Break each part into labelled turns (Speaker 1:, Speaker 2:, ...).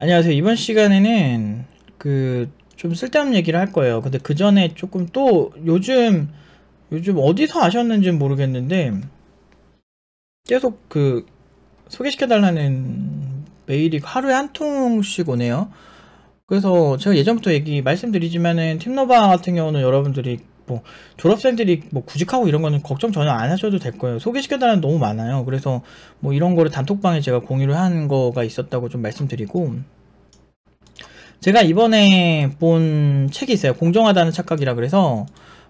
Speaker 1: 안녕하세요. 이번 시간에는 그 좀 쓸데없는 얘기를 할 거예요. 근데 그 전에 조금 또 요즘 요즘 어디서 아셨는지 모르겠는데 계속 그 소개시켜 달라는 메일이 하루에 한 통씩 오네요. 그래서 제가 예전부터 얘기 말씀드리지만은 팀노바 같은 경우는 여러분들이 뭐 졸업생들이 뭐 구직하고 이런 거는 걱정 전혀 안 하셔도 될 거예요. 소개시켜달라는 너무 많아요. 그래서 뭐 이런 거를 단톡방에 제가 공유를 한 거가 있었다고 좀 말씀드리고 제가 이번에 본 책이 있어요. 공정하다는 착각이라 그래서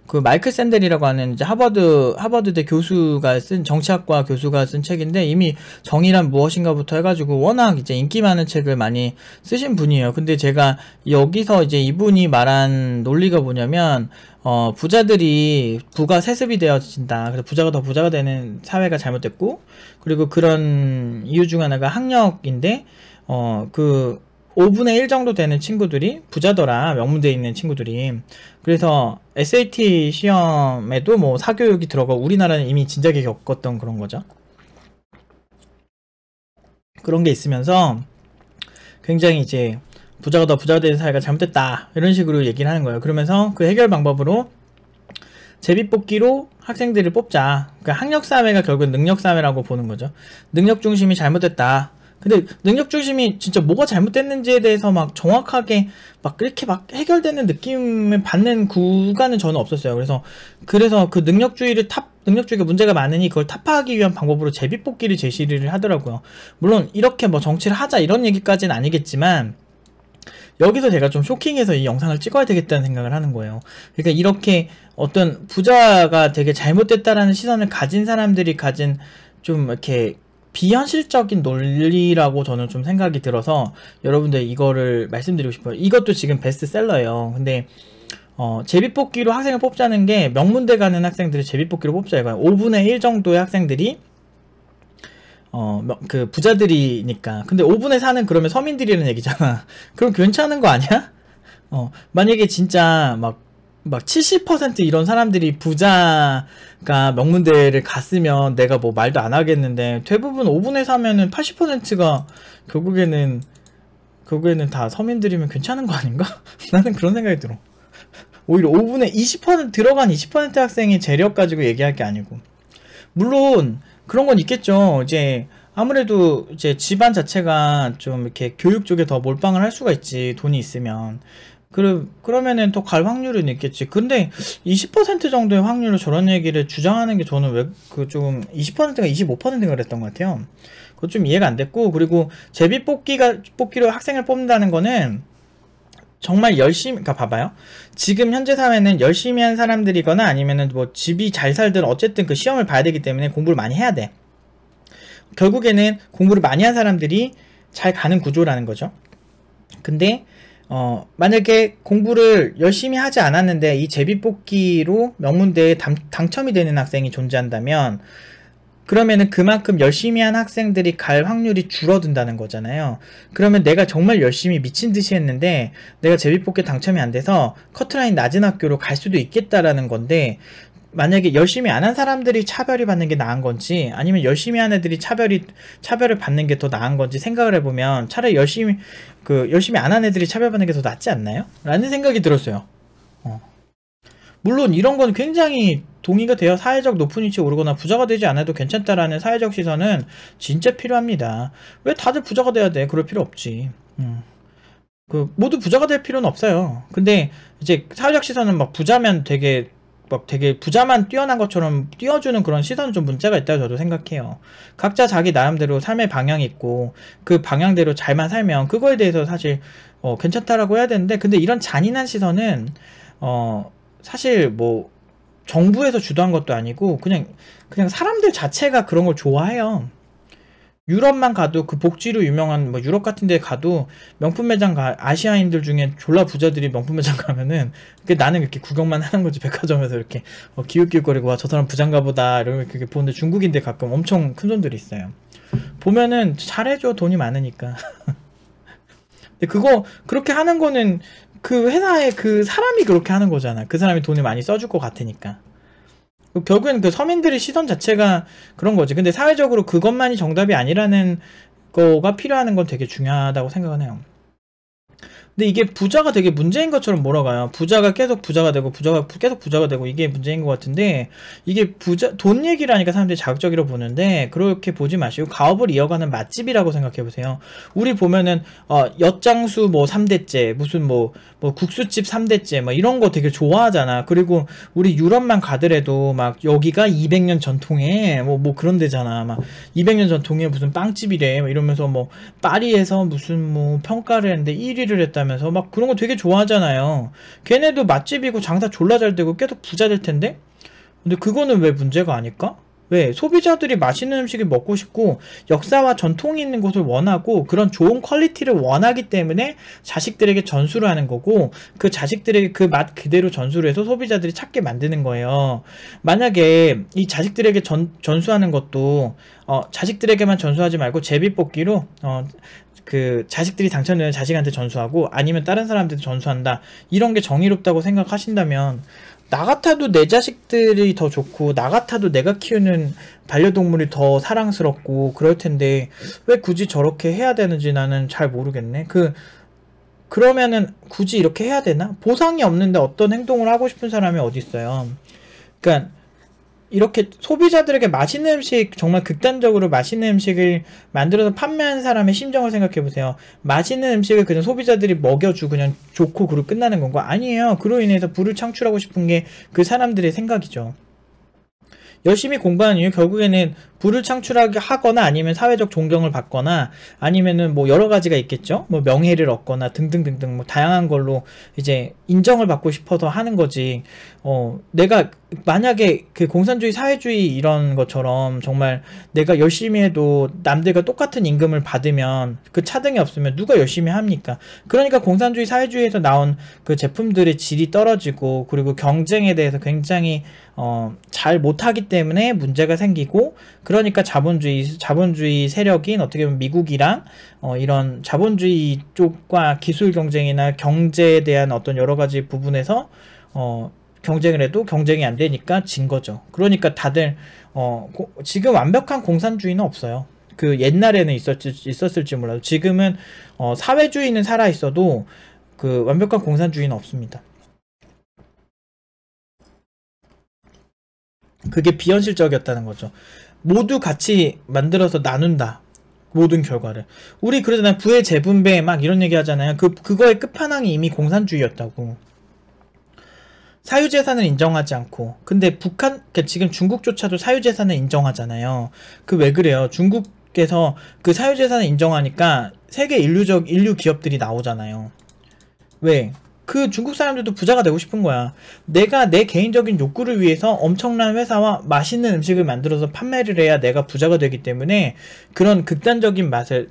Speaker 1: 그 마이클 샌델이라고 하는 이제 하버드 하버드대 교수가 쓴 정치학과 교수가 쓴 책인데 이미 정의란 무엇인가부터 해가지고 워낙 이제 인기 많은 책을 많이 쓰신 분이에요. 근데 제가 여기서 이제 이분이 말한 논리가 뭐냐면 어, 부자들이 부가 세습이 되어진다. 그래서 부자가 더 부자가 되는 사회가 잘못됐고, 그리고 그런 이유 중 하나가 학력인데, 어, 그 5분의 1 정도 되는 친구들이 부자더라. 명문대에 있는 친구들이. 그래서 SAT 시험에도 뭐 사교육이 들어가 우리나라는 이미 진작에 겪었던 그런 거죠. 그런 게 있으면서 굉장히 이제 부자가 더 부자가 되는 사회가 잘못됐다 이런 식으로 얘기를 하는 거예요. 그러면서 그 해결 방법으로 제비 뽑기로 학생들을 뽑자. 그러니까 학력 사회가 결국 은 능력 사회라고 보는 거죠. 능력 중심이 잘못됐다. 근데 능력 중심이 진짜 뭐가 잘못됐는지에 대해서 막 정확하게 막그렇게막 해결되는 느낌을 받는 구간은 저는 없었어요. 그래서 그래서 그 능력주의를 탑 능력주의가 문제가 많으니 그걸 타파하기 위한 방법으로 제비 뽑기를 제시를 하더라고요. 물론 이렇게 뭐 정치를 하자 이런 얘기까지는 아니겠지만 여기서 제가 좀 쇼킹해서 이 영상을 찍어야 되겠다는 생각을 하는 거예요. 그러니까 이렇게 어떤 부자가 되게 잘못됐다라는 시선을 가진 사람들이 가진 좀 이렇게 비현실적인 논리라고 저는 좀 생각이 들어서 여러분들 이거를 말씀드리고 싶어요. 이것도 지금 베스트셀러예요. 근데 어, 제비뽑기로 학생을 뽑자는 게 명문대 가는 학생들이 제비뽑기로 뽑자 이거예요. 5분의 1 정도의 학생들이 어, 뭐, 그 부자들이니까. 근데 5분의 4는 그러면 서민들이라는 얘기잖아. 그럼 괜찮은 거 아니야? 어, 만약에 진짜 막, 막 70% 이런 사람들이 부자가 명문대를 갔으면 내가 뭐 말도 안 하겠는데 대부분 5분의 4면은 80%가 결국에는, 결국에는 다 서민들이면 괜찮은 거 아닌가? 나는 그런 생각이 들어. 오히려 5분의 20% 들어간 20% 학생이 재력 가지고 얘기할 게 아니고. 물론 그런 건 있겠죠. 이제 아무래도 이제 집안 자체가 좀 이렇게 교육 쪽에 더 몰빵을 할 수가 있지 돈이 있으면 그, 그러면은 더 갈 확률은 있겠지. 근데 20% 정도의 확률로 저런 얘기를 주장하는 게 저는 왜, 그 좀, 20%가 25%가 그랬던 것 같아요. 그거 좀 이해가 안 됐고, 그리고 제비 뽑기가, 뽑기로 학생을 뽑는다는 거는 정말 열심히, 그니까 봐봐요. 지금 현재 사회는 열심히 한 사람들이거나 아니면은 뭐 집이 잘 살든 어쨌든 그 시험을 봐야 되기 때문에 공부를 많이 해야 돼. 결국에는 공부를 많이 한 사람들이 잘 가는 구조라는 거죠. 근데 어, 만약에 공부를 열심히 하지 않았는데 이 제비뽑기로 명문대에 당, 당첨이 되는 학생이 존재한다면 그러면은 그만큼 열심히 한 학생들이 갈 확률이 줄어든다는 거잖아요. 그러면 내가 정말 열심히 미친 듯이 했는데 내가 제비뽑기 당첨이 안 돼서 커트라인 낮은 학교로 갈 수도 있겠다라는 건데 만약에 열심히 안 한 사람들이 차별이 받는 게 나은 건지 아니면 열심히 한 애들이 차별이 차별을 받는 게 더 나은 건지 생각을 해보면 차라리 열심히 그 열심히 안 한 애들이 차별받는 게 더 낫지 않나요? 라는 생각이 들었어요. 물론 이런 건 굉장히 동의가 되어 사회적 높은 위치에 오르거나 부자가 되지 않아도 괜찮다라는 사회적 시선은 진짜 필요합니다. 왜 다들 부자가 돼야 돼? 그럴 필요 없지. 음. 그 모두 부자가 될 필요는 없어요. 근데 이제 사회적 시선은 막 부자면 되게 막 되게 부자만 뛰어난 것처럼 뛰어주는 그런 시선은 좀 문제가 있다고 저도 생각해요. 각자 자기 나름대로 삶의 방향이 있고 그 방향대로 잘만 살면 그거에 대해서 사실 어, 괜찮다라고 해야 되는데 근데 이런 잔인한 시선은 어 사실 뭐 정부에서 주도한 것도 아니고 그냥 그냥 사람들 자체가 그런 걸 좋아해요. 유럽만 가도 그 복지로 유명한 뭐 유럽 같은 데 가도 명품 매장 가 아시아인들 중에 졸라 부자들이 명품 매장 가면은 그 나는 이렇게 구경만 하는 거지 백화점에서 이렇게 어, 기웃기웃거리고 와 저 사람 부장가 보다 이러면 그게 보는데 중국인들 가끔 엄청 큰 손들이 있어요 보면은 잘해줘 돈이 많으니까 근데 그거 그렇게 하는 거는 그회사의그 사람이 그렇게 하는 거잖아. 그 사람이 돈을 많이 써줄 것 같으니까. 결국엔 그 서민들의 시선 자체가 그런 거지. 근데 사회적으로 그것만이 정답이 아니라는 거가 필요하는 건 되게 중요하다고 생각은 해요. 근데 이게 부자가 되게 문제인 것처럼 몰아가요. 부자가 계속 부자가 되고 부자가 계속 부자가 되고 이게 문제인 것 같은데 이게 부자 돈 얘기를 하니까 사람들이 자극적으로 보는데 그렇게 보지 마시고 가업을 이어가는 맛집이라고 생각해 보세요. 우리 보면은 어, 엿장수 뭐 3대째 무슨 뭐뭐 국수집 3대째 뭐 이런 거 되게 좋아하잖아. 그리고 우리 유럽만 가더라도 막 여기가 200년 전통에 뭐, 뭐 그런 데잖아. 막 200년 전통에 무슨 빵집이래. 이러면서 뭐 파리에서 무슨 뭐 평가를 했는데 1위를 했다면서 막 그런 거 되게 좋아하잖아요. 걔네도 맛집이고 장사 졸라 잘 되고 계속 부자 될 텐데? 근데 그거는 왜 문제가 아닐까? 왜? 소비자들이 맛있는 음식을 먹고 싶고 역사와 전통이 있는 곳을 원하고 그런 좋은 퀄리티를 원하기 때문에 자식들에게 전수를 하는 거고 그 자식들에게 그 맛 그대로 전수를 해서 소비자들이 찾게 만드는 거예요. 만약에 이 자식들에게 전, 전수하는 것도 어, 자식들에게만 전수하지 말고 제비뽑기로 어, 그 자식들이 당첨되는 자식한테 전수하고 아니면 다른 사람한테 전수한다 이런 게 정의롭다고 생각하신다면 나 같아도 내 자식들이 더 좋고 나 같아도 내가 키우는 반려동물이 더 사랑스럽고 그럴 텐데 왜 굳이 저렇게 해야 되는지 나는 잘 모르겠네. 그 그러면은 굳이 이렇게 해야 되나? 보상이 없는데 어떤 행동을 하고 싶은 사람이 어디 있어요? 그러니까 이렇게 소비자들에게 맛있는 음식 정말 극단적으로 맛있는 음식을 만들어서 판매한 사람의 심정을 생각해 보세요. 맛있는 음식을 그냥 소비자들이 먹여주 고 그냥 좋고 그리고 끝나는 건가? 아니에요. 그로 인해서 부를 창출하고 싶은 게 그 사람들의 생각이죠. 열심히 공부하는 이유 결국에는 부를 창출하게 하거나 아니면 사회적 존경을 받거나 아니면은 뭐 여러 가지가 있겠죠 뭐 명예를 얻거나 등등등등 뭐 다양한 걸로 이제 인정을 받고 싶어서 하는 거지 어 내가 만약에 그 공산주의 사회주의 이런 것처럼 정말 내가 열심히 해도 남들과 똑같은 임금을 받으면 그 차등이 없으면 누가 열심히 합니까? 그러니까 공산주의 사회주의에서 나온 그 제품들의 질이 떨어지고 그리고 경쟁에 대해서 굉장히 어, 잘 못하기 때문에 문제가 생기고 그러니까 자본주의 자본주의 세력인 어떻게 보면 미국이랑 어, 이런 자본주의 쪽과 기술 경쟁이나 경제에 대한 어떤 여러 가지 부분에서 어, 경쟁을 해도 경쟁이 안 되니까 진 거죠. 그러니까 다들 어, 고, 지금 완벽한 공산주의는 없어요. 그 옛날에는 있었지, 있었을지 몰라도 지금은 어, 사회주의는 살아 있어도 그 완벽한 공산주의는 없습니다. 그게 비현실적이었다는 거죠. 모두 같이 만들어서 나눈다. 모든 결과를. 우리 그러잖아요. 부의 재분배 막 이런 얘기 하잖아요. 그, 그거의 끝판왕이 이미 공산주의였다고. 사유재산을 인정하지 않고 근데 북한 그러니까 지금 중국조차도 사유재산을 인정하잖아요 그 왜 그래요 중국에서 그 사유재산을 인정하니까 세계 인류적 인류 기업들이 나오잖아요 왜? 그 중국 사람들도 부자가 되고 싶은 거야 내가 내 개인적인 욕구를 위해서 엄청난 회사와 맛있는 음식을 만들어서 판매를 해야 내가 부자가 되기 때문에 그런 극단적인 맛을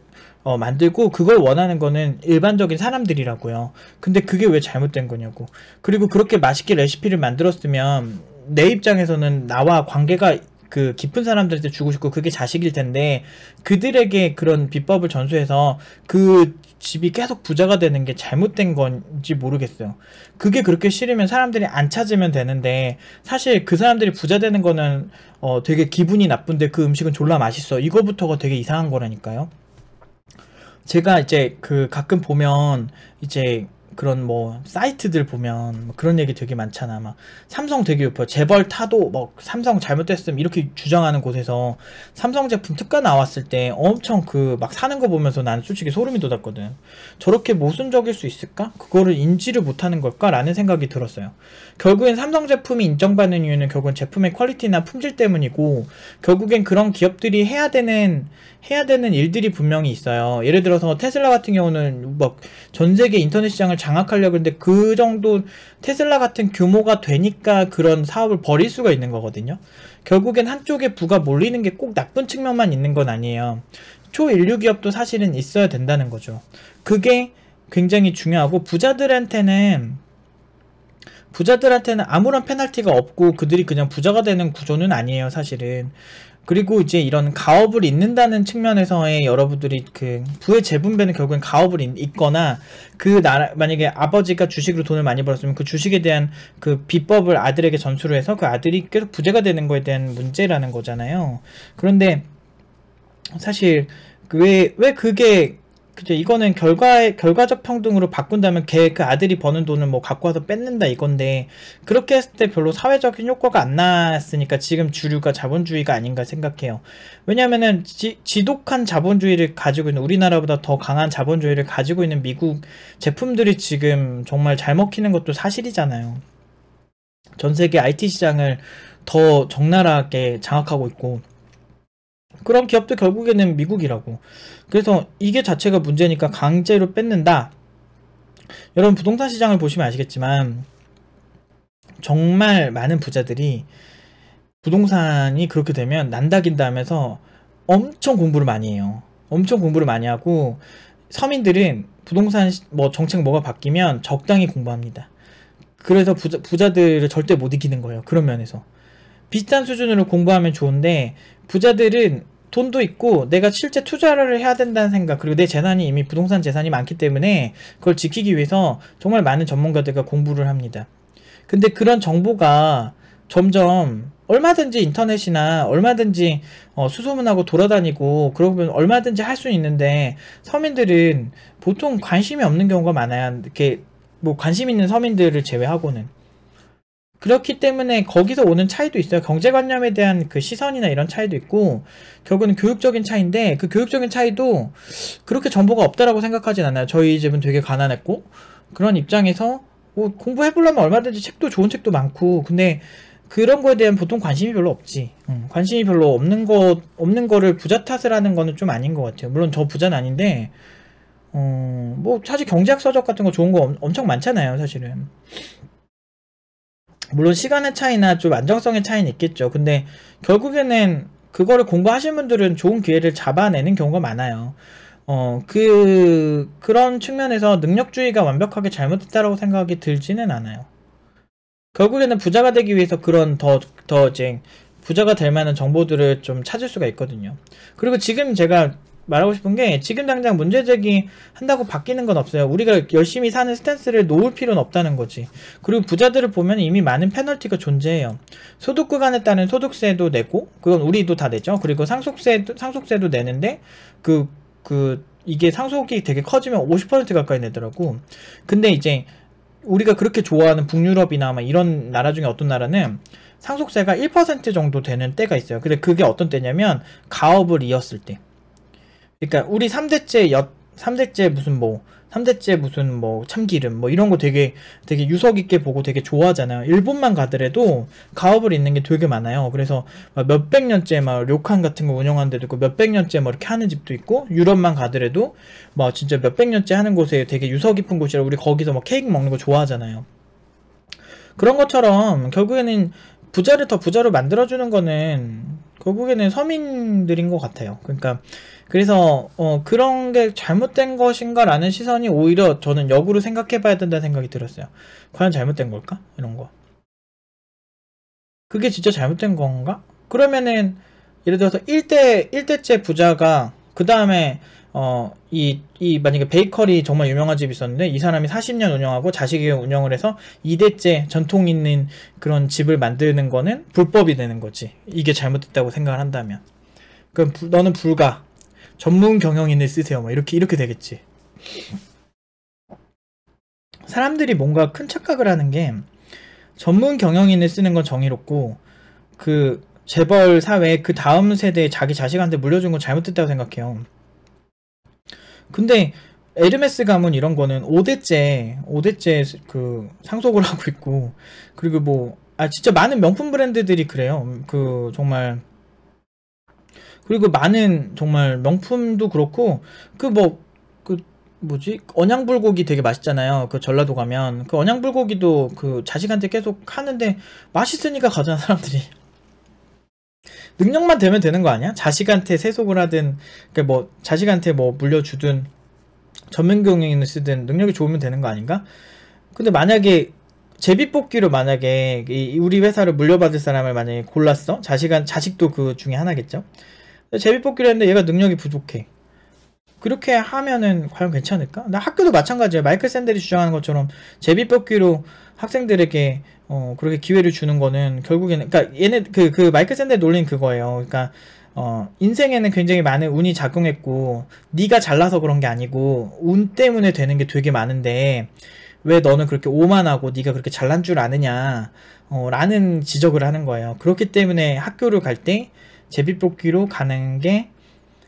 Speaker 1: 어, 만들고 그걸 원하는 거는 일반적인 사람들이라고요. 근데 그게 왜 잘못된 거냐고. 그리고 그렇게 맛있게 레시피를 만들었으면 내 입장에서는 나와 관계가 그 깊은 사람들한테 주고 싶고 그게 자식일 텐데 그들에게 그런 비법을 전수해서 그 집이 계속 부자가 되는 게 잘못된 건지 모르겠어요. 그게 그렇게 싫으면 사람들이 안 찾으면 되는데 사실 그 사람들이 부자 되는 거는 어 되게 기분이 나쁜데 그 음식은 졸라 맛있어. 이거부터가 되게 이상한 거라니까요. 제가 이제 그 가끔 보면 이제 그런 뭐 사이트들 보면 뭐 그런 얘기 되게 많잖아. 막 삼성 되게 높아 재벌 타도 뭐 삼성 잘못됐음 이렇게 주장하는 곳에서 삼성 제품 특가 나왔을 때 엄청 그 막 사는 거 보면서 난 솔직히 소름이 돋았거든. 저렇게 모순적일 수 있을까? 그거를 인지를 못하는 걸까라는 생각이 들었어요. 결국엔 삼성 제품이 인정받는 이유는 결국은 제품의 퀄리티나 품질 때문이고 결국엔 그런 기업들이 해야 되는 해야 되는 일들이 분명히 있어요. 예를 들어서 테슬라 같은 경우는 막전 세계 인터넷 시장을 장악하려고 했는데 그 정도 테슬라 같은 규모가 되니까 그런 사업을 벌일 수가 있는 거거든요. 결국엔 한쪽에 부가 몰리는 게 꼭 나쁜 측면만 있는 건 아니에요. 초인류 기업도 사실은 있어야 된다는 거죠. 그게 굉장히 중요하고 부자들한테는 부자들한테는 아무런 페널티가 없고 그들이 그냥 부자가 되는 구조는 아니에요, 사실은. 그리고 이제 이런 가업을 잇는다는 측면에서의 여러분들이 그 부의 재분배는 결국엔 가업을 잇거나 그 나라 만약에 아버지가 주식으로 돈을 많이 벌었으면 그 주식에 대한 그 비법을 아들에게 전수를 해서 그 아들이 계속 부재가 되는 거에 대한 문제라는 거잖아요. 그런데 사실 왜 왜 그 왜 그게 그죠. 이거는 결과 결과적 평등으로 바꾼다면 걔, 그 아들이 버는 돈을 뭐 갖고 와서 뺏는다 이건데, 그렇게 했을 때 별로 사회적인 효과가 안 났으니까 지금 주류가 자본주의가 아닌가 생각해요. 왜냐면은 지, 지독한 자본주의를 가지고 있는, 우리나라보다 더 강한 자본주의를 가지고 있는 미국 제품들이 지금 정말 잘 먹히는 것도 사실이잖아요. 전 세계 IT 시장을 더 적나라하게 장악하고 있고, 그런 기업도 결국에는 미국이라고. 그래서 이게 자체가 문제니까 강제로 뺏는다. 여러분 부동산 시장을 보시면 아시겠지만 정말 많은 부자들이 부동산이 그렇게 되면 난다긴다 하면서 엄청 공부를 많이 해요. 엄청 공부를 많이 하고 서민들은 부동산 뭐 정책 뭐가 바뀌면 적당히 공부합니다. 그래서 부자, 부자들을 절대 못 이기는 거예요. 그런 면에서. 비슷한 수준으로 공부하면 좋은데 부자들은 돈도 있고 내가 실제 투자를 해야 된다는 생각 그리고 내 재산이 이미 부동산 재산이 많기 때문에 그걸 지키기 위해서 정말 많은 전문가들과 공부를 합니다. 근데 그런 정보가 점점 얼마든지 인터넷이나 얼마든지 어, 수소문하고 돌아다니고 그러면 얼마든지 할 수 있는데 서민들은 보통 관심이 없는 경우가 많아요. 이렇게 뭐 관심 있는 서민들을 제외하고는 그렇기 때문에 거기서 오는 차이도 있어요. 경제관념에 대한 그 시선이나 이런 차이도 있고 결국은 교육적인 차이인데 그 교육적인 차이도 그렇게 정보가 없다라고 생각하진 않아요. 저희 집은 되게 가난했고 그런 입장에서 뭐 공부해보려면 얼마든지 책도 좋은 책도 많고 근데 그런 거에 대한 보통 관심이 별로 없지. 응. 음, 관심이 별로 없는 거 없는 거를 부자 탓을 하는 거는 좀 아닌 것 같아요. 물론 저 부자는 아닌데 어, 뭐 사실 경제학 서적 같은 거 좋은 거 엄청 많잖아요, 사실은. 물론 시간의 차이나 좀 안정성의 차이는 있겠죠. 근데 결국에는 그거를 공부하신 분들은 좋은 기회를 잡아내는 경우가 많아요. 어, 그, 그런 측면에서 능력주의가 완벽하게 잘못됐다라고 생각이 들지는 않아요. 결국에는 부자가 되기 위해서 그런 더, 더 이제 부자가 될 만한 정보들을 좀 찾을 수가 있거든요. 그리고 지금 제가 말하고 싶은 게 지금 당장 문제 제기 한다고 바뀌는 건 없어요. 우리가 열심히 사는 스탠스를 놓을 필요는 없다는 거지. 그리고 부자들을 보면 이미 많은 페널티가 존재해요. 소득 구간에 따른 소득세도 내고 그건 우리도 다 내죠. 그리고 상속세도 상속세도 내는데 그그 그 이게 상속이 되게 커지면 50% 가까이 내더라고. 근데 이제 우리가 그렇게 좋아하는 북유럽이나 막 이런 나라 중에 어떤 나라는 상속세가 1% 정도 되는 때가 있어요. 근데 그게 어떤 때냐면 가업을 이었을 때. 그러니까 우리 3대째 엿 3대째 무슨 뭐 3대째 무슨 뭐 참기름 뭐 이런 거 되게 되게 유석 있게 보고 되게 좋아하잖아요. 일본만 가더라도 가업을 있는 게 되게 많아요. 그래서 몇백 년째 막 료칸 같은 거 운영하는 데도 있고 몇백 년째 뭐 이렇게 하는 집도 있고 유럽만 가더라도 뭐 진짜 몇백 년째 하는 곳에 되게 유서 깊은 곳이라 우리 거기서 막 케이크 먹는 거 좋아하잖아요. 그런 것처럼 결국에는 부자를 더 부자로 만들어주는 거는 결국에는 서민들인 것 같아요. 그러니까 그래서 어, 그런 게 잘못된 것인가라는 시선이 오히려 저는 역으로 생각해봐야 된다는 생각이 들었어요. 과연 잘못된 걸까? 이런 거. 그게 진짜 잘못된 건가? 그러면은 예를 들어서 1대 1대째 부자가 그 다음에 어, 이, 이, 만약에 베이커리 정말 유명한 집이 있었는데 이 사람이 40년 운영하고 자식이 운영을 해서 2대째 전통 있는 그런 집을 만드는 거는 불법이 되는 거지. 이게 잘못됐다고 생각을 한다면. 그럼 부, 너는 불가. 전문 경영인을 쓰세요. 뭐 이렇게, 이렇게 되겠지. 사람들이 뭔가 큰 착각을 하는 게 전문 경영인을 쓰는 건 정의롭고 그 재벌 사회 그 다음 세대 자기 자식한테 물려준 건 잘못됐다고 생각해요. 근데 에르메스 가문 이런 거는 5대째 5대째 그 상속을 하고 있고 그리고 뭐 아 진짜 많은 명품 브랜드들이 그래요. 그 정말 그리고 많은 정말 명품도 그렇고 그 뭐 그 뭐, 그 뭐지 언양불고기 되게 맛있잖아요 그 전라도 가면 그 언양불고기도 그 자식한테 계속 하는데 맛있으니까 가잖아 사람들이 능력만 되면 되는 거 아니야? 자식한테 세속을 하든 그러니까 뭐 자식한테 뭐 물려주든 전면경영인을 쓰든 능력이 좋으면 되는 거 아닌가? 근데 만약에 제비뽑기로 만약에 이 우리 회사를 물려받을 사람을 만약에 골랐어 자식한 자식도 그 중에 하나겠죠 제비뽑기로 했는데 얘가 능력이 부족해 그렇게 하면은 과연 괜찮을까? 나 학교도 마찬가지야 마이클 샌델이 주장하는 것처럼 제비뽑기로 학생들에게 어, 그렇게 기회를 주는 거는 결국에는, 그니까 얘네, 그, 그 마이크 샌델 놀린 그거예요. 그니까, 어, 인생에는 굉장히 많은 운이 작용했고, 네가 잘나서 그런 게 아니고, 운 때문에 되는 게 되게 많은데, 왜 너는 그렇게 오만하고 네가 그렇게 잘난 줄 아느냐, 어, 라는 지적을 하는 거예요. 그렇기 때문에 학교를 갈 때, 제비뽑기로 가는 게,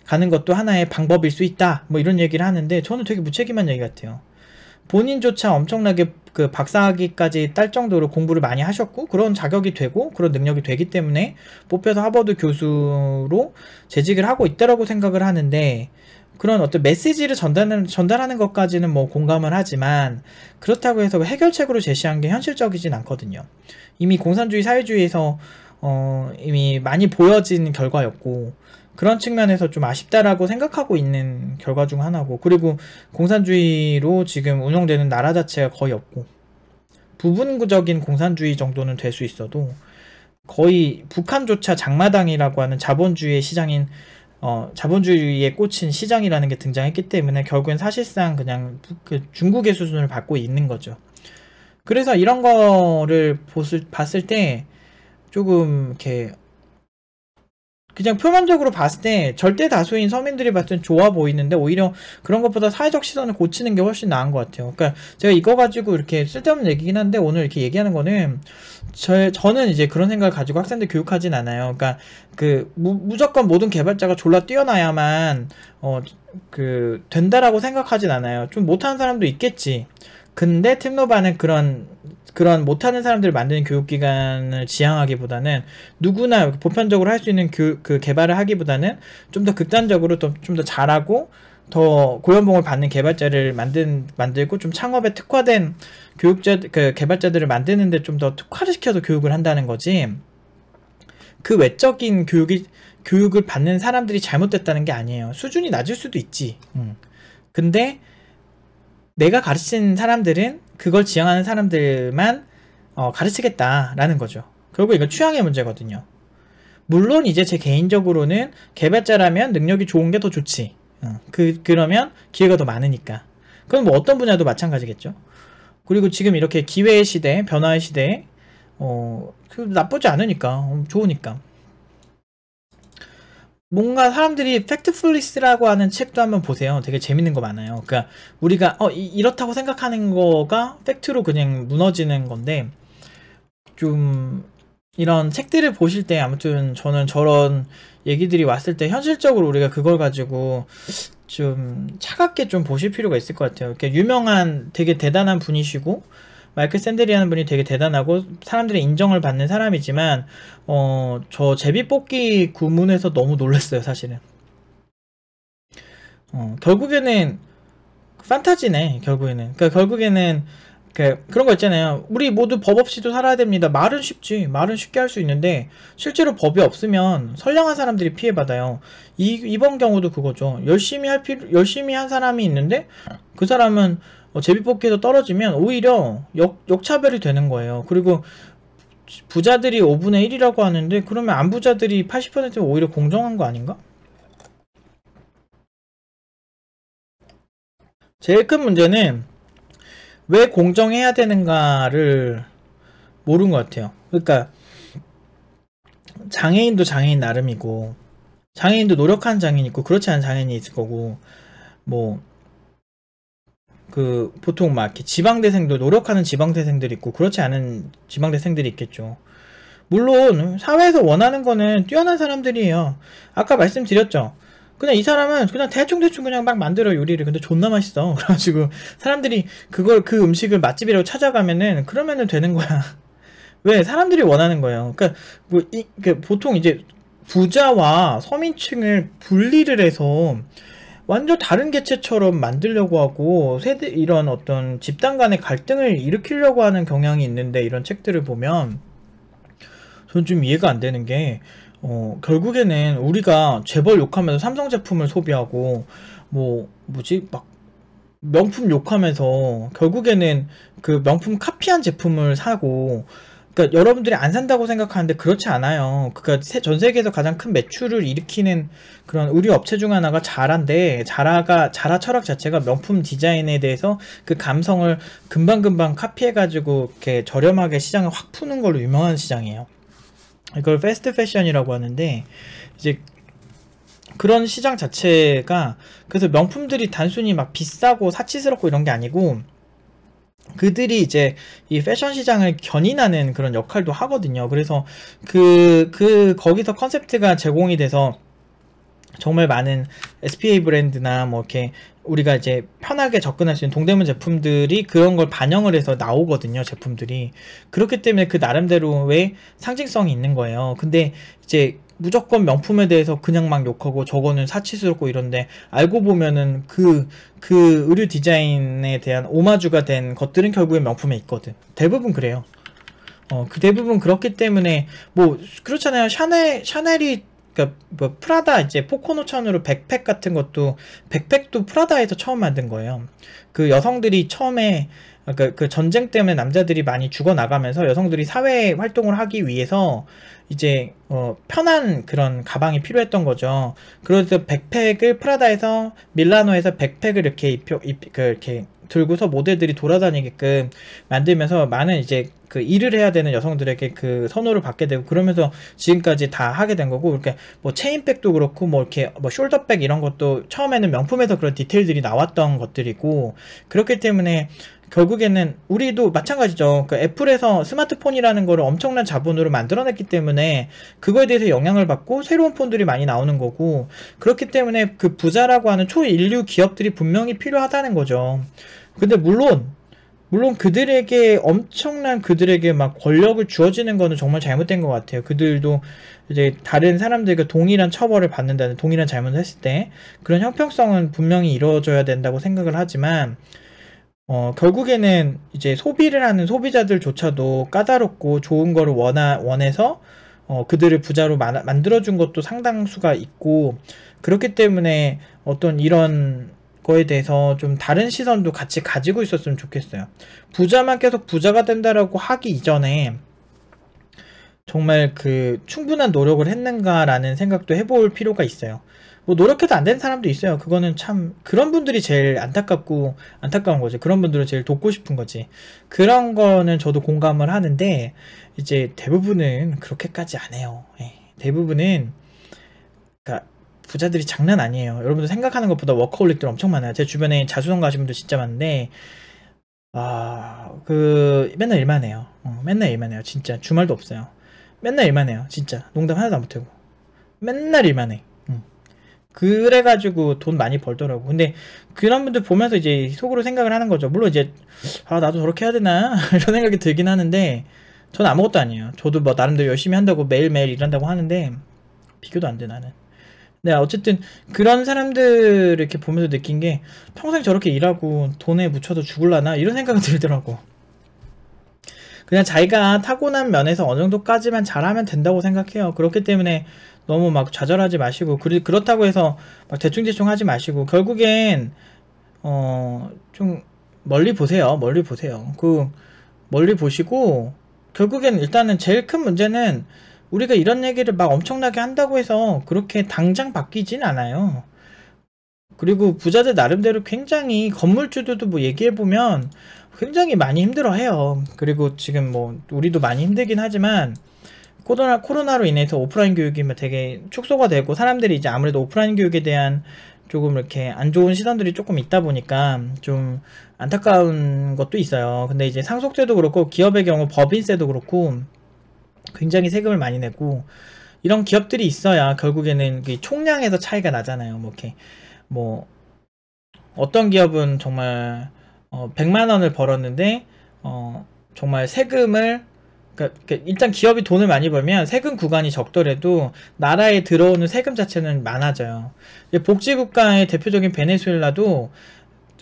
Speaker 1: 가는 것도 하나의 방법일 수 있다. 뭐 이런 얘기를 하는데, 저는 되게 무책임한 얘기 같아요. 본인조차 엄청나게 그 박사학위까지 딸 정도로 공부를 많이 하셨고 그런 자격이 되고 그런 능력이 되기 때문에 뽑혀서 하버드 교수로 재직을 하고 있다라고 생각을 하는데 그런 어떤 메시지를 전달하는, 전달하는 것까지는 뭐 공감을 하지만 그렇다고 해서 해결책으로 제시한 게 현실적이진 않거든요. 이미 공산주의 사회주의에서 어, 이미 많이 보여진 결과였고 그런 측면에서 좀 아쉽다라고 생각하고 있는 결과 중 하나고 그리고 공산주의로 지금 운영되는 나라 자체가 거의 없고 부분구적인 공산주의 정도는 될 수 있어도 거의 북한조차 장마당이라고 하는 자본주의의 시장인 어, 자본주의에 꽂힌 시장이라는 게 등장했기 때문에 결국엔 사실상 그냥 그 중국의 수준을 받고 있는 거죠. 그래서 이런 거를 봤을 때 조금 이렇게 그냥 표면적으로 봤을 때 절대 다수인 서민들이 봤을 땐 좋아 보이는데 오히려 그런 것보다 사회적 시선을 고치는 게 훨씬 나은 것 같아요. 그러니까 제가 이거 가지고 이렇게 쓸데없는 얘기긴 한데 오늘 이렇게 얘기하는 거는 저, 저는 이제 그런 생각을 가지고 학생들 교육하진 않아요. 그러니까 그 무, 조건 모든 개발자가 졸라 뛰어나야만 어 그 된다라고 생각하진 않아요. 좀 못하는 사람도 있겠지. 근데 템노바는 그런 그런 못하는 사람들을 만드는 교육기관을 지향하기보다는 누구나 보편적으로 할 수 있는 교, 그 개발을 하기보다는 좀 더 극단적으로 좀 더 잘하고 더 고연봉을 받는 개발자를 만든 만들고 좀 창업에 특화된 교육자 그 개발자들을 만드는데 좀 더 특화를 시켜서 교육을 한다는 거지 그 외적인 교육이 교육을 받는 사람들이 잘못됐다는 게 아니에요 수준이 낮을 수도 있지 음. 근데 내가 가르친 사람들은 그걸 지향하는 사람들만 어, 가르치겠다라는 거죠. 결국 이건 취향의 문제거든요. 물론 이제 제 개인적으로는 개발자라면 능력이 좋은 게 더 좋지. 어, 그 그러면 기회가 더 많으니까. 그럼뭐 어떤 분야도 마찬가지겠죠. 그리고 지금 이렇게 기회의 시대, 변화의 시대 어, 그 나쁘지 않으니까, 어, 좋으니까. 뭔가 사람들이 팩트풀리스라고 하는 책도 한번 보세요. 되게 재밌는 거 많아요. 그러니까 우리가 어 이, 렇다고 생각하는 거가 팩트로 그냥 무너지는 건데 좀 이런 책들을 보실 때 아무튼 저는 저런 얘기들이 왔을 때 현실적으로 우리가 그걸 가지고 좀 차갑게 좀 보실 필요가 있을 것 같아요. 이렇게 유명한 되게 대단한 분이시고 마이클 샌델이라는 분이 되게 대단하고 사람들의 인정을 받는 사람이지만 어저 제비 뽑기 구문에서 너무 놀랐어요 사실은. 어 결국에는 판타지네 결국에는. 그러니까 결국에는 그런 거 있잖아요. 우리 모두 법 없이도 살아야 됩니다. 말은 쉽지. 말은 쉽게 할 수 있는데 실제로 법이 없으면 선량한 사람들이 피해받아요. 이, 이번 경우도 그거죠. 열심히 할 필요, 열심히 한 사람이 있는데 그 사람은 어, 제비뽑기에서 떨어지면 오히려 역, 역차별이 되는 거예요. 그리고 부자들이 5분의 1이라고 하는데 그러면 안 부자들이 80%면 오히려 공정한 거 아닌가? 제일 큰 문제는 왜 공정해야 되는가를 모르는 것 같아요. 그러니까 장애인도 장애인 나름이고 장애인도 노력한 장애인 있고 그렇지 않은 장애인이 있을 거고 뭐 그 보통 막 이렇게 지방대생도 노력하는 지방대생들이 있고 그렇지 않은 지방대생들이 있겠죠. 물론 사회에서 원하는 거는 뛰어난 사람들이에요. 아까 말씀드렸죠. 그냥 이 사람은 그냥 대충대충 그냥 막 만들어 요리를 근데 존나 맛있어 그래가지고 사람들이 그걸 그 음식을 맛집이라고 찾아가면은 그러면은 되는 거야 왜 사람들이 원하는 거예요 그러니까 뭐 이, 그 보통 이제 부자와 서민층을 분리를 해서 완전 다른 개체처럼 만들려고 하고 세대 이런 어떤 집단 간의 갈등을 일으키려고 하는 경향이 있는데 이런 책들을 보면 저는 좀 이해가 안 되는 게 어, 결국에는 우리가 재벌 욕하면서 삼성 제품을 소비하고 뭐 뭐지 막 명품 욕하면서 결국에는 그 명품 카피한 제품을 사고 그러니까 여러분들이 안 산다고 생각하는데 그렇지 않아요. 그러니까 전 세계에서 가장 큰 매출을 일으키는 그런 의류 업체 중 하나가 자라인데 자라가 자라 철학 자체가 명품 디자인에 대해서 그 감성을 금방금방 카피해 가지고 이렇게 저렴하게 시장을 확 푸는 걸로 유명한 시장이에요. 이걸 패스트 패션이라고 하는데 이제 그런 시장 자체가 그래서 명품들이 단순히 막 비싸고 사치스럽고 이런 게 아니고 그들이 이제 이 패션 시장을 견인하는 그런 역할도 하거든요. 그래서 그, 그, 거기서 컨셉트가 제공이 돼서 정말 많은 SPA 브랜드나 뭐 이렇게 우리가 이제 편하게 접근할 수 있는 동대문 제품들이 그런 걸 반영을 해서 나오거든요, 제품들이. 그렇기 때문에 그 나름대로의 상징성이 있는 거예요. 근데 이제 무조건 명품에 대해서 그냥 막 욕하고 저거는 사치스럽고 이런데 알고 보면은 그, 그 의류 디자인에 대한 오마주가 된 것들은 결국엔 명품에 있거든. 대부분 그래요. 어, 그 대부분 그렇기 때문에 뭐 그렇잖아요. 샤넬 샤넬이 그러니까 뭐 프라다 이제 포코노천으로 백팩 같은 것도 백팩도 프라다에서 처음 만든 거예요. 그 여성들이 처음에 그, 그 전쟁 때문에 남자들이 많이 죽어 나가면서 여성들이 사회 활동을 하기 위해서 이제 어, 편한 그런 가방이 필요했던 거죠. 그래서 백팩을 프라다에서 밀라노에서 백팩을 이렇게 입혀 입, 그 이렇게 들고서 모델들이 돌아다니게끔 만들면서 많은 이제 그 일을 해야 되는 여성들에게 그 선호를 받게 되고 그러면서 지금까지 다 하게 된 거고 이렇게 뭐 체인백도 그렇고 뭐 이렇게 뭐 숄더백 이런 것도 처음에는 명품에서 그런 디테일들이 나왔던 것들이고 그렇기 때문에 결국에는 우리도 마찬가지죠. 그 애플에서 스마트폰이라는 거를 엄청난 자본으로 만들어냈기 때문에 그거에 대해서 영향을 받고 새로운 폰들이 많이 나오는 거고 그렇기 때문에 그 부자라고 하는 초인류 기업들이 분명히 필요하다는 거죠. 근데 물론 물론 그들에게 엄청난 그들에게 막 권력을 주어지는 거는 정말 잘못된 것 같아요. 그들도 이제 다른 사람들과 동일한 처벌을 받는다는 동일한 잘못을 했을 때 그런 형평성은 분명히 이루어져야 된다고 생각을 하지만 어, 결국에는 이제 소비를 하는 소비자들조차도 까다롭고 좋은 거를 원하, 원해서 어, 그들을 부자로 마, 만들어준 것도 상당수가 있고 그렇기 때문에 어떤 이런 거에 대해서 좀 다른 시선도 같이 가지고 있었으면 좋겠어요. 부자만 계속 부자가 된다라고 하기 이전에 정말 그 충분한 노력을 했는가라는 생각도 해볼 필요가 있어요. 뭐 노력해도 안 되는 사람도 있어요. 그거는 참 그런 분들이 제일 안타깝고 안타까운 거지. 그런 분들은 제일 돕고 싶은 거지. 그런 거는 저도 공감을 하는데 이제 대부분은 그렇게까지 안 해요. 예. 대부분은 그러니까 부자들이 장난 아니에요. 여러분들 생각하는 것보다 워커홀릭들 엄청 많아요. 제 주변에 자수성가 하시 분들 진짜 많은데 아, 그 맨날 일만 해요. 어, 맨날 일만 해요. 진짜 주말도 없어요. 맨날 일만 해요. 진짜 농담 하나도 안 못하고 맨날 일만 해. 그래가지고 돈 많이 벌더라고. 근데 그런 분들 보면서 이제 속으로 생각을 하는 거죠. 물론 이제, 아, 나도 저렇게 해야 되나? 이런 생각이 들긴 하는데, 전 아무것도 아니에요. 저도 뭐 나름대로 열심히 한다고 매일매일 일한다고 하는데, 비교도 안 돼, 나는. 네, 어쨌든 그런 사람들을 이렇게 보면서 느낀 게 평생 저렇게 일하고 돈에 묻혀서 죽을라나 이런 생각이 들더라고. 그냥 자기가 타고난 면에서 어느 정도까지만 잘하면 된다고 생각해요. 그렇기 때문에 너무 막 좌절하지 마시고 그, 그렇다고 해서 막 대충대충 하지 마시고 결국엔 어 좀 멀리 보세요 멀리 보세요 그 멀리 보시고 결국엔 일단은 제일 큰 문제는 우리가 이런 얘기를 막 엄청나게 한다고 해서 그렇게 당장 바뀌진 않아요 그리고 부자들 나름대로 굉장히 건물주들도 뭐 얘기해보면 굉장히 많이 힘들어해요 그리고 지금 뭐 우리도 많이 힘들긴 하지만 코로나, 코로나로 인해서 오프라인 교육이 되게 축소가 되고 사람들이 이제 아무래도 오프라인 교육에 대한 조금 이렇게 안 좋은 시선들이 조금 있다 보니까 좀 안타까운 것도 있어요. 근데 이제 상속세도 그렇고 기업의 경우 법인세도 그렇고 굉장히 세금을 많이 내고 이런 기업들이 있어야 결국에는 총량에서 차이가 나잖아요. 뭐 이렇게 뭐 어떤 기업은 정말 어 100만 원을 벌었는데 어 정말 세금을 그러니까 일단 기업이 돈을 많이 벌면 세금 구간이 적더라도 나라에 들어오는 세금 자체는 많아져요. 복지국가의 대표적인 베네수엘라도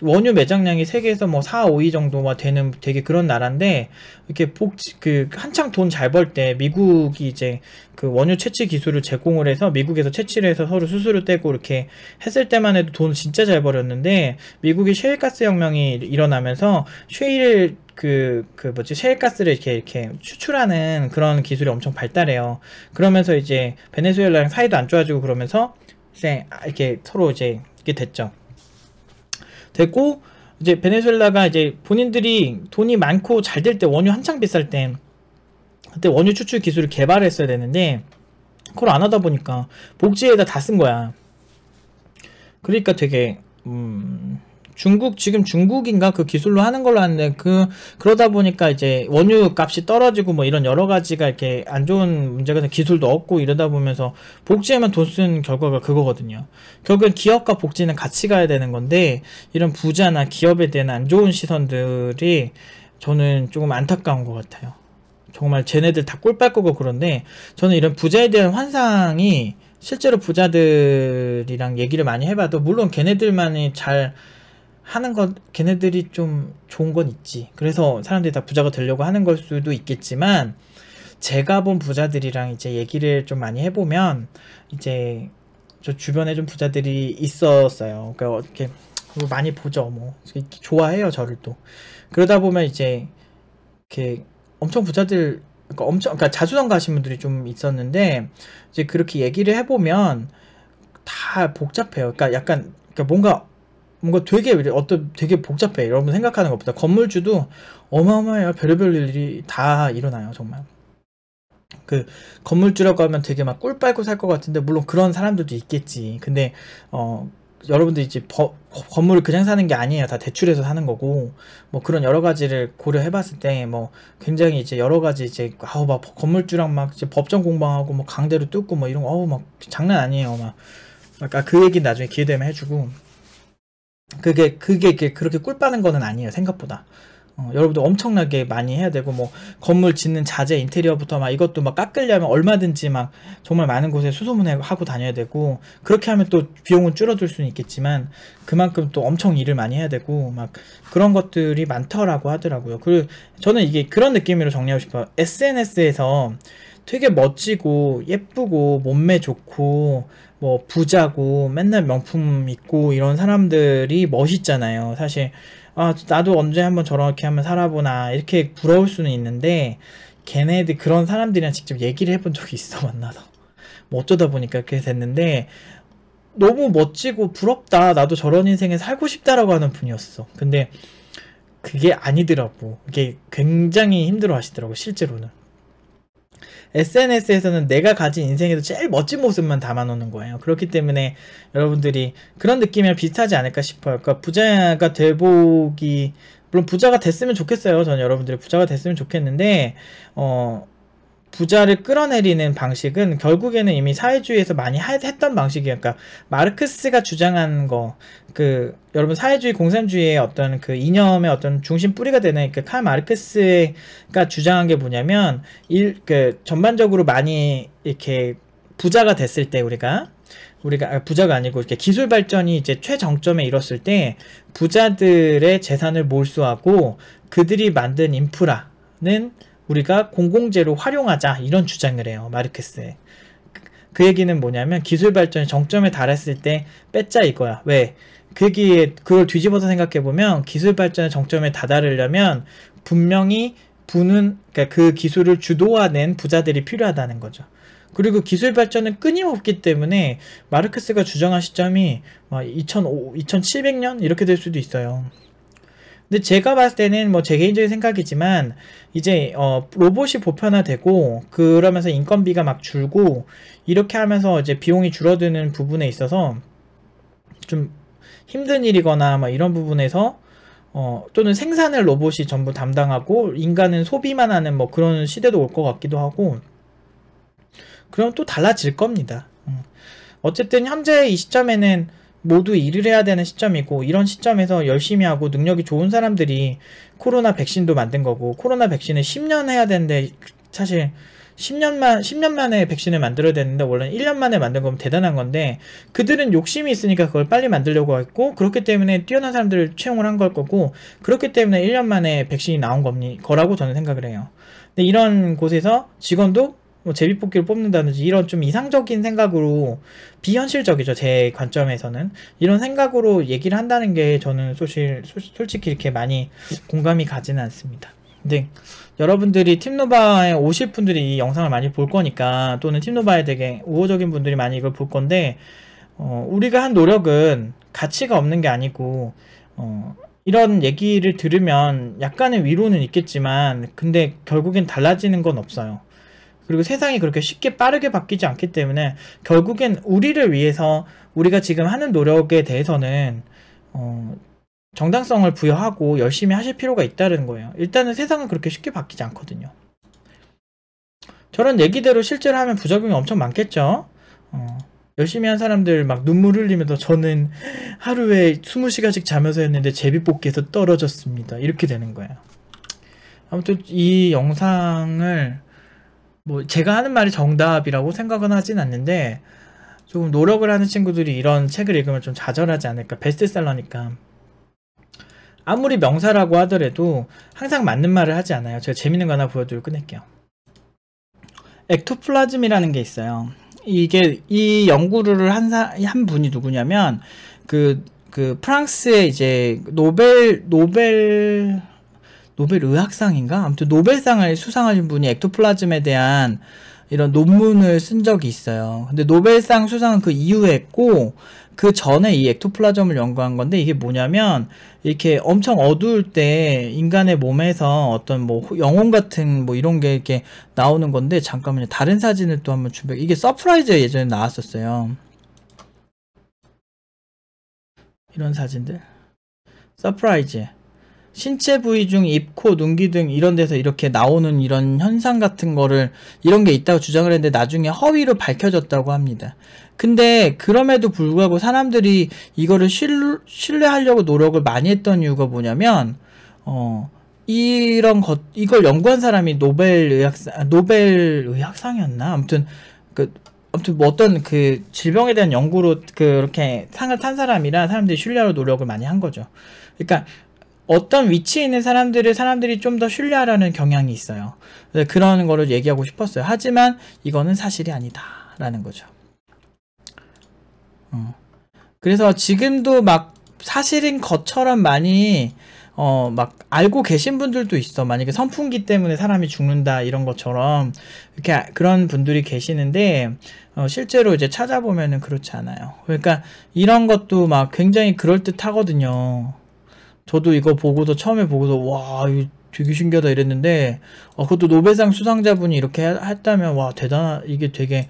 Speaker 1: 원유 매장량이 세계에서 뭐 4, 5위 정도가 되는 되게 그런 나라인데 이렇게 복지 그 한창 돈 잘 벌 때 미국이 이제 그 원유 채취 기술을 제공을 해서 미국에서 채취를 해서 서로 수수료 떼고 이렇게 했을 때만 해도 돈 진짜 잘 벌었는데 미국의 셰일가스 혁명이 일어나면서 셰일 그, 그 뭐지, 셰일가스를 이렇게, 이렇게 추출하는 그런 기술이 엄청 발달해요. 그러면서 이제 베네수엘라랑 사이도 안 좋아지고 그러면서 이제 아, 이렇게 서로 이제 이게 됐죠. 됐고 이제 베네수엘라가 이제 본인들이 돈이 많고 잘 될 때 원유 한창 비쌀 때 그때 원유 추출 기술을 개발했어야 되는데 그걸 안 하다 보니까 복지에다 다 쓴 거야. 그러니까 되게 음 중국 지금 중국인가 그 기술로 하는 걸로 아는데 그 그러다 보니까 이제 원유 값이 떨어지고 뭐 이런 여러 가지가 이렇게 안 좋은 문제가 기술도 없고 이러다 보면서 복지에만 돈 쓴 결과가 그거거든요. 결국엔 기업과 복지는 같이 가야 되는 건데 이런 부자나 기업에 대한 안 좋은 시선들이 저는 조금 안타까운 것 같아요. 정말 쟤네들 다 꿀빨 거고 그런데 저는 이런 부자에 대한 환상이 실제로 부자들이랑 얘기를 많이 해봐도 물론 걔네들만이 잘 하는 건 걔네들이 좀 좋은 건 있지. 그래서 사람들이 다 부자가 되려고 하는 걸 수도 있겠지만 제가 본 부자들이랑 이제 얘기를 좀 많이 해보면 이제 저 주변에 좀 부자들이 있었어요. 그러니까 이렇게 많이 보죠. 뭐 좋아해요 저를 또 그러다 보면 이제 이렇게 엄청 부자들 그러니까 엄청 그러니까 자주성 가신 분들이 좀 있었는데 이제 그렇게 얘기를 해보면 다 복잡해요. 그러니까 약간 그러니까 뭔가 뭔가 되게 어떤 되게 복잡해 여러분 생각하는 것보다 건물주도 어마어마해요 별의별 일이 다 일어나요 정말 그 건물주라고 하면 되게 막 꿀 빨고 살 것 같은데 물론 그런 사람들도 있겠지 근데 어 여러분들 이제 버, 건물을 그냥 사는 게 아니에요 다 대출해서 사는 거고 뭐 그런 여러 가지를 고려해 봤을 때 뭐 굉장히 이제 여러 가지 이제 아우 막 건물주랑 막 이제 법정 공방하고 뭐강대로뚫고뭐 이런 거 아우 막 장난 아니에요 막 아까 그 얘기 나중에 기회 되면 해주고 그게 그게 이렇게 그렇게 꿀 빠는 거는 아니에요 생각보다. 어, 여러분도 엄청나게 많이 해야 되고 뭐 건물 짓는 자재 인테리어부터 막 이것도 막 깎으려면 얼마든지 막 정말 많은 곳에 수소문해 하고 다녀야 되고 그렇게 하면 또 비용은 줄어들 수는 있겠지만 그만큼 또 엄청 일을 많이 해야 되고 막 그런 것들이 많더라고 하더라고요. 그리고 저는 이게 그런 느낌으로 정리하고 싶어요. SNS에서 되게 멋지고 예쁘고 몸매 좋고 뭐 부자고 맨날 명품 있고 이런 사람들이 멋있잖아요. 사실 아 나도 언제 한번 저렇게 한번 살아보나 이렇게 부러울 수는 있는데 걔네들 그런 사람들이랑 직접 얘기를 해본 적이 있어 만나서 뭐 어쩌다 보니까 그렇게 됐는데 너무 멋지고 부럽다 나도 저런 인생에 살고 싶다라고 하는 분이었어. 근데 그게 아니더라고. 이게 굉장히 힘들어 하시더라고 실제로는. SNS에서는 내가 가진 인생에서 제일 멋진 모습만 담아놓는 거예요. 그렇기 때문에 여러분들이 그런 느낌이랑 비슷하지 않을까 싶어요. 그러니까 부자가 돼보기 물론 부자가 됐으면 좋겠어요. 저는 여러분들이 부자가 됐으면 좋겠는데 어 부자를 끌어내리는 방식은 결국에는 이미 사회주의에서 많이 했던 방식이에요. 그러니까 마르크스가 주장한 거, 그 여러분 사회주의 공산주의의 어떤 그 이념의 어떤 중심 뿌리가 되는 그 칼 마르크스가 주장한 게 뭐냐면 일 그 전반적으로 많이 이렇게 부자가 됐을 때 우리가 우리가 아, 부자가 아니고 이렇게 기술 발전이 이제 최정점에 이뤘을 때 부자들의 재산을 몰수하고 그들이 만든 인프라는 우리가 공공재로 활용하자 이런 주장을 해요. 마르크스. 그 얘기는 뭐냐면 기술 발전이 정점에 달했을 때 뺏자 이거야. 왜? 그기에 그걸 뒤집어서 생각해 보면 기술 발전의 정점에 다다르려면 분명히 부는 그러니까 그 기술을 주도화낸 부자들이 필요하다는 거죠. 그리고 기술 발전은 끊임없기 때문에 마르크스가 주장한 시점이 2005, 어, 2700년 이렇게 될 수도 있어요. 근데 제가 봤을 때는 뭐 제 개인적인 생각이지만 이제 어 로봇이 보편화되고 그러면서 인건비가 막 줄고 이렇게 하면서 이제 비용이 줄어드는 부분에 있어서 좀 힘든 일이거나 막 이런 부분에서 어 또는 생산을 로봇이 전부 담당하고 인간은 소비만 하는 뭐 그런 시대도 올 것 같기도 하고 그럼 또 달라질 겁니다. 음. 어쨌든 현재 이 시점에는 모두 일을 해야 되는 시점이고 이런 시점에서 열심히 하고 능력이 좋은 사람들이 코로나 백신도 만든 거고 코로나 백신을 10년 해야 되는데 사실 10년만 10년 만에 백신을 만들어야 되는데 원래 1년 만에 만든 거면 대단한 건데 그들은 욕심이 있으니까 그걸 빨리 만들려고 했고 그렇기 때문에 뛰어난 사람들을 채용을 한 걸 거고 그렇기 때문에 1년 만에 백신이 나온 겁니 거라고 저는 생각을 해요. 근데 이런 곳에서 직원도 뭐 제비뽑기를 뽑는다든지 이런 좀 이상적인 생각으로 비현실적이죠 제 관점에서는 이런 생각으로 얘기를 한다는 게 저는 사실 솔직히 이렇게 많이 공감이 가지는 않습니다 근데 네. 여러분들이 팀노바에 오실 분들이 이 영상을 많이 볼 거니까 또는 팀노바에 되게 우호적인 분들이 많이 이걸 볼 건데 어, 우리가 한 노력은 가치가 없는 게 아니고 어, 이런 얘기를 들으면 약간의 위로는 있겠지만 근데 결국엔 달라지는 건 없어요. 그리고 세상이 그렇게 쉽게 빠르게 바뀌지 않기 때문에 결국엔 우리를 위해서 우리가 지금 하는 노력에 대해서는 어, 정당성을 부여하고 열심히 하실 필요가 있다는 거예요. 일단은 세상은 그렇게 쉽게 바뀌지 않거든요. 저런 얘기대로 실제로 하면 부작용이 엄청 많겠죠. 어, 열심히 한 사람들 막 눈물 흘리면서 저는 하루에 20시간씩 자면서 했는데 제비뽑기에서 떨어졌습니다. 이렇게 되는 거예요. 아무튼 이 영상을 뭐 제가 하는 말이 정답이라고 생각은 하진 않는데 조금 노력을 하는 친구들이 이런 책을 읽으면 좀 좌절하지 않을까 베스트셀러니까 아무리 명사라고 하더라도 항상 맞는 말을 하지 않아요 제가 재밌는 거 하나 보여드리고 끝낼게요 액토플라즘이라는 게 있어요 이게 이 연구를 한, 사, 한 분이 누구냐면 그, 그 프랑스의 이제 노벨 노벨 노벨 의학상인가? 아무튼 노벨상을 수상하신 분이 엑토플라즘에 대한 이런 논문을 쓴 적이 있어요. 근데 노벨상 수상은 그 이후에 했고, 그 전에 이엑토플라즘을 연구한 건데, 이게 뭐냐면, 이렇게 엄청 어두울 때 인간의 몸에서 어떤 뭐 영혼 같은 뭐 이런 게 이렇게 나오는 건데, 잠깐만요. 다른 사진을 또 한번 준비, 이게 서프라이즈 예전에 나왔었어요. 이런 사진들. 서프라이즈. 신체 부위 중 입, 코, 눈기 등 이런 데서 이렇게 나오는 이런 현상 같은 거를 이런 게 있다고 주장을 했는데 나중에 허위로 밝혀졌다고 합니다. 근데 그럼에도 불구하고 사람들이 이거를 신뢰, 신하려고 노력을 많이 했던 이유가 뭐냐면 어 이런 것 이걸 연구한 사람이 노벨 의학상 노벨 의학상이었나 아무튼 그 아무튼 뭐 어떤 그 질병에 대한 연구로 그렇게 상을 탄 사람이라 사람들이 신뢰하려 고 노력을 많이 한 거죠. 그러니까 어떤 위치에 있는 사람들을 사람들이 좀 더 신뢰하려는 경향이 있어요. 그런 거를 얘기하고 싶었어요. 하지만 이거는 사실이 아니다라는 거죠. 어. 그래서 지금도 막 사실인 것처럼 많이 어, 막, 알고 계신 분들도 있어. 만약에 선풍기 때문에 사람이 죽는다, 이런 것처럼. 이렇게, 그런 분들이 계시는데, 어, 실제로 이제 찾아보면은 그렇지 않아요. 그러니까, 이런 것도 막 굉장히 그럴듯 하거든요. 저도 이거 보고서 처음에 보고서 와 이거 되게 신기하다 이랬는데 어, 그것도 노벨상 수상자분이 이렇게 했다면 와 대단하 이게 되게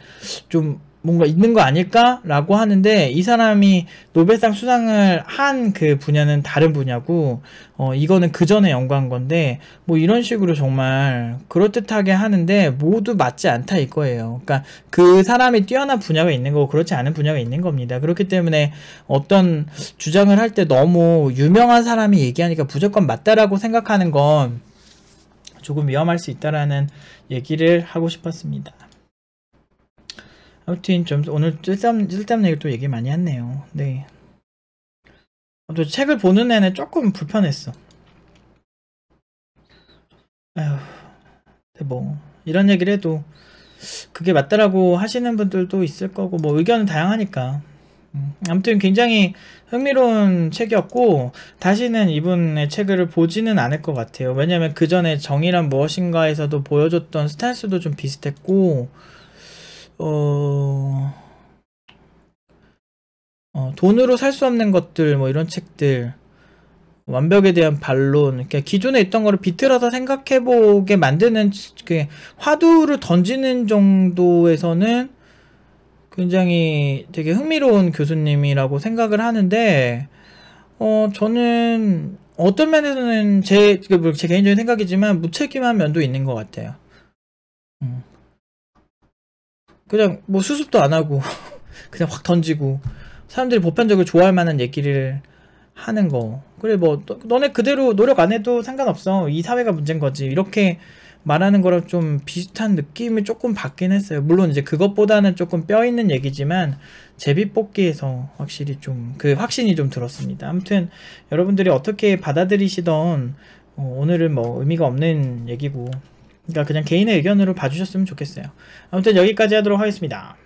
Speaker 1: 좀 뭔가 있는 거 아닐까라고 하는데 이 사람이 노벨상 수상을 한 그 분야는 다른 분야고 어 이거는 그 전에 연구한 건데 뭐 이런 식으로 정말 그럴듯하게 하는데 모두 맞지 않다 이거예요. 그러니까 그 사람이 뛰어난 분야가 있는 거고 그렇지 않은 분야가 있는 겁니다. 그렇기 때문에 어떤 주장을 할 때 너무 유명한 사람이 얘기하니까 무조건 맞다라고 생각하는 건 조금 위험할 수 있다라는 얘기를 하고 싶었습니다. 아무튼 좀 오늘 쓸데없는, 쓸데없는 얘기를 또 얘기 많이 했네요. 네. 또 책을 보는 내내 조금 불편했어. 에휴, 뭐 이런 얘기를 해도 그게 맞다라고 하시는 분들도 있을 거고 뭐 의견은 다양하니까 음, 아무튼 굉장히 흥미로운 책이었고 다시는 이분의 책을 보지는 않을 것 같아요 왜냐면 그 전에 정의란 무엇인가에서도 보여줬던 스탠스도 좀 비슷했고 어, 어 돈으로 살 수 없는 것들 뭐 이런 책들 완벽에 대한 반론 그러니까 기존에 있던 거를 비틀어서 생각해보게 만드는 그 화두를 던지는 정도에서는 굉장히 되게 흥미로운 교수님이라고 생각을 하는데 어 저는 어떤 면에서는 제, 그 뭐 제 개인적인 생각이지만 무책임한 면도 있는 것 같아요. 음. 그냥 뭐 수습도 안 하고 그냥 확 던지고 사람들이 보편적으로 좋아할 만한 얘기를 하는 거 그래 뭐 너네 그대로 노력 안 해도 상관없어 이 사회가 문제인 거지 이렇게 말하는 거랑 좀 비슷한 느낌을 조금 받긴 했어요 물론 이제 그것보다는 조금 뼈 있는 얘기지만 제비뽑기에서 확실히 좀 그 확신이 좀 들었습니다 아무튼 여러분들이 어떻게 받아들이시던 어, 오늘은 뭐 의미가 없는 얘기고 그러니까 그냥 개인의 의견으로 봐주셨으면 좋겠어요. 아무튼 여기까지 하도록 하겠습니다.